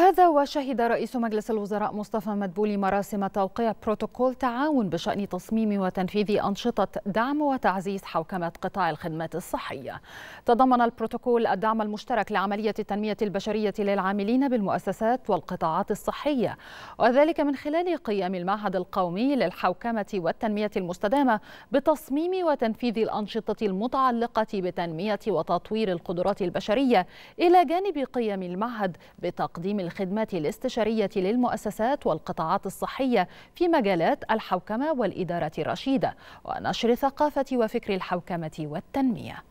هذا وشهد رئيس مجلس الوزراء مصطفى مدبولي مراسم توقيع بروتوكول تعاون بشأن تصميم وتنفيذ أنشطة دعم وتعزيز حوكمة قطاع الخدمات الصحية تضمن البروتوكول الدعم المشترك لعملية التنمية البشرية للعاملين بالمؤسسات والقطاعات الصحية وذلك من خلال قيام المعهد القومي للحوكمة والتنمية المستدامة بتصميم وتنفيذ الأنشطة المتعلقة بتنمية وتطوير القدرات البشرية إلى جانب قيام المعهد بتقديم الخدمات الاستشارية للمؤسسات والقطاعات الصحية في مجالات الحوكمة والإدارة الرشيدة ونشر ثقافة وفكر الحوكمة والتنمية